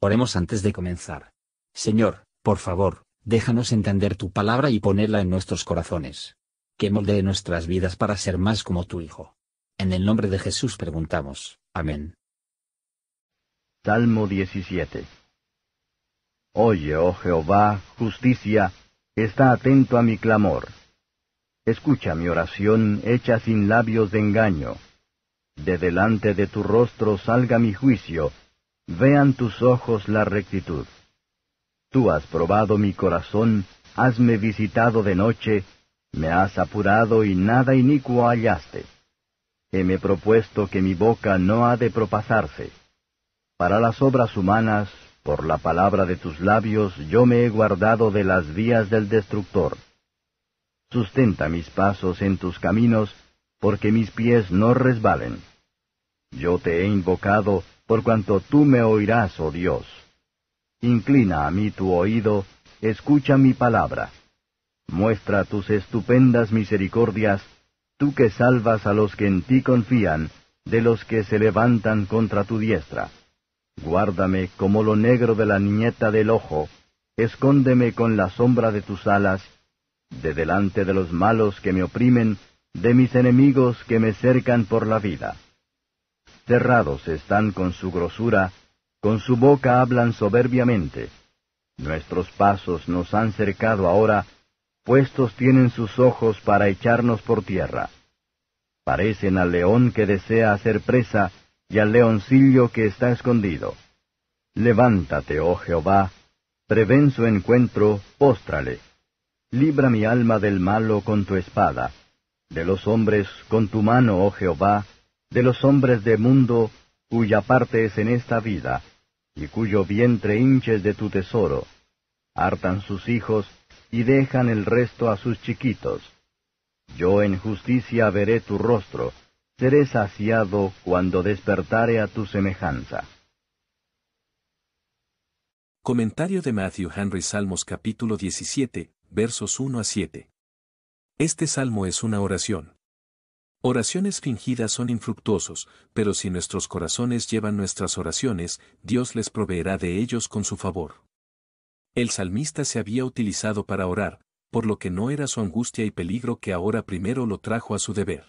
Oremos antes de comenzar. Señor, por favor, déjanos entender tu palabra y ponerla en nuestros corazones. Que moldee nuestras vidas para ser más como tu Hijo. En el nombre de Jesús preguntamos. Amén. Salmo 17 Oye, oh Jehová, justicia, está atento a mi clamor. Escucha mi oración hecha sin labios de engaño. De delante de tu rostro salga mi juicio, vean tus ojos la rectitud. Tú has probado mi corazón, hasme visitado de noche, me has apurado y nada inicuo hallaste. Heme propuesto que mi boca no ha de propasarse. Para las obras humanas, por la palabra de tus labios, yo me he guardado de las vías del destructor. Sustenta mis pasos en tus caminos, porque mis pies no resbalen. Yo te he invocado, por cuanto tú me oirás, oh Dios. Inclina a mí tu oído, escucha mi palabra. Muestra tus estupendas misericordias, tú que salvas a los que en ti confían, de los que se levantan contra tu diestra. Guárdame como lo negro de la niñeta del ojo, escóndeme con la sombra de tus alas, de delante de los malos que me oprimen, de mis enemigos que me cercan por la vida cerrados están con su grosura, con su boca hablan soberbiamente. Nuestros pasos nos han cercado ahora, puestos tienen sus ojos para echarnos por tierra. Parecen al león que desea hacer presa y al leoncillo que está escondido. Levántate, oh Jehová, prevén su encuentro, póstrale. Libra mi alma del malo con tu espada, de los hombres con tu mano, oh Jehová, de los hombres de mundo, cuya parte es en esta vida, y cuyo vientre hinches de tu tesoro. Hartan sus hijos, y dejan el resto a sus chiquitos. Yo en justicia veré tu rostro, seré saciado cuando despertare a tu semejanza. Comentario de Matthew Henry Salmos capítulo 17, versos 1 a 7. Este salmo es una oración. Oraciones fingidas son infructuosos, pero si nuestros corazones llevan nuestras oraciones, Dios les proveerá de ellos con su favor. El salmista se había utilizado para orar, por lo que no era su angustia y peligro que ahora primero lo trajo a su deber.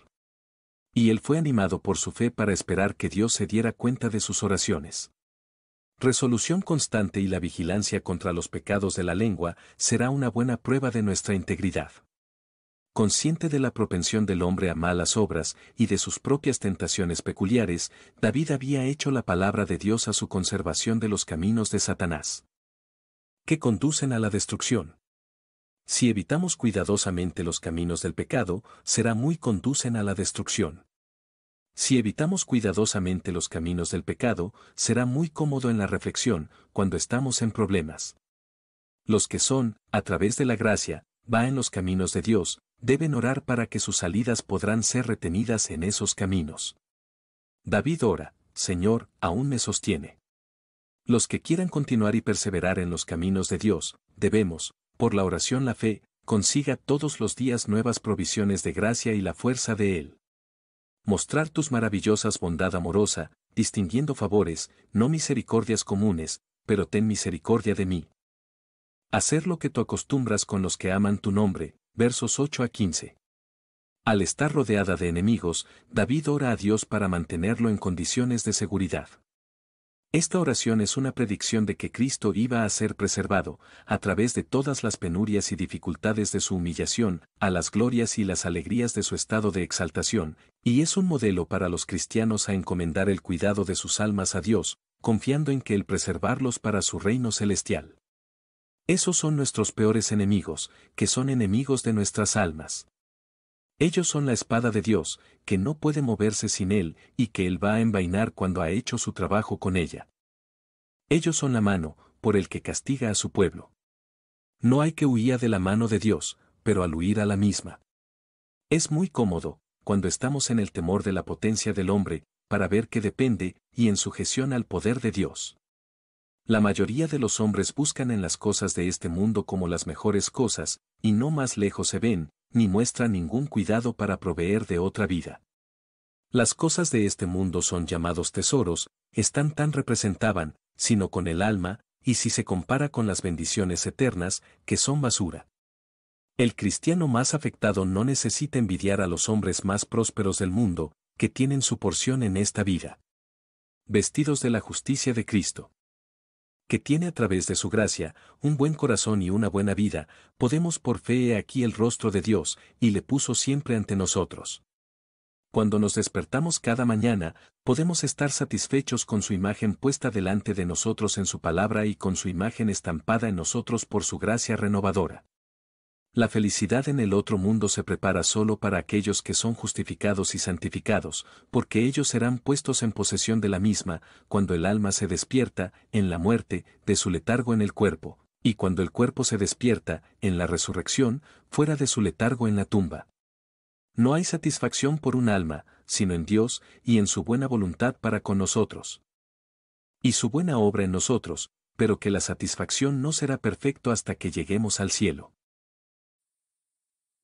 Y él fue animado por su fe para esperar que Dios se diera cuenta de sus oraciones. Resolución constante y la vigilancia contra los pecados de la lengua será una buena prueba de nuestra integridad. Consciente de la propensión del hombre a malas obras y de sus propias tentaciones peculiares, David había hecho la palabra de Dios a su conservación de los caminos de Satanás, que conducen a la destrucción. Si evitamos cuidadosamente los caminos del pecado, será muy conducen a la destrucción. Si evitamos cuidadosamente los caminos del pecado, será muy cómodo en la reflexión cuando estamos en problemas. Los que son, a través de la gracia, va en los caminos de Dios, deben orar para que sus salidas podrán ser retenidas en esos caminos. David ora, Señor, aún me sostiene. Los que quieran continuar y perseverar en los caminos de Dios, debemos, por la oración la fe, consiga todos los días nuevas provisiones de gracia y la fuerza de Él. Mostrar tus maravillosas bondad amorosa, distinguiendo favores, no misericordias comunes, pero ten misericordia de mí. Hacer lo que tú acostumbras con los que aman tu nombre, versos 8 a 15. Al estar rodeada de enemigos, David ora a Dios para mantenerlo en condiciones de seguridad. Esta oración es una predicción de que Cristo iba a ser preservado, a través de todas las penurias y dificultades de su humillación, a las glorias y las alegrías de su estado de exaltación, y es un modelo para los cristianos a encomendar el cuidado de sus almas a Dios, confiando en que él preservarlos para su reino celestial. Esos son nuestros peores enemigos, que son enemigos de nuestras almas. Ellos son la espada de Dios, que no puede moverse sin Él y que Él va a envainar cuando ha hecho su trabajo con ella. Ellos son la mano, por el que castiga a su pueblo. No hay que huir de la mano de Dios, pero al huir a la misma. Es muy cómodo, cuando estamos en el temor de la potencia del hombre, para ver que depende y en sujeción al poder de Dios. La mayoría de los hombres buscan en las cosas de este mundo como las mejores cosas, y no más lejos se ven, ni muestran ningún cuidado para proveer de otra vida. Las cosas de este mundo son llamados tesoros, están tan representaban, sino con el alma, y si se compara con las bendiciones eternas, que son basura. El cristiano más afectado no necesita envidiar a los hombres más prósperos del mundo, que tienen su porción en esta vida. Vestidos de la justicia de Cristo que tiene a través de su gracia, un buen corazón y una buena vida, podemos por fe aquí el rostro de Dios, y le puso siempre ante nosotros. Cuando nos despertamos cada mañana, podemos estar satisfechos con su imagen puesta delante de nosotros en su palabra y con su imagen estampada en nosotros por su gracia renovadora. La felicidad en el otro mundo se prepara solo para aquellos que son justificados y santificados, porque ellos serán puestos en posesión de la misma, cuando el alma se despierta, en la muerte, de su letargo en el cuerpo, y cuando el cuerpo se despierta, en la resurrección, fuera de su letargo en la tumba. No hay satisfacción por un alma, sino en Dios y en su buena voluntad para con nosotros. Y su buena obra en nosotros, pero que la satisfacción no será perfecta hasta que lleguemos al cielo.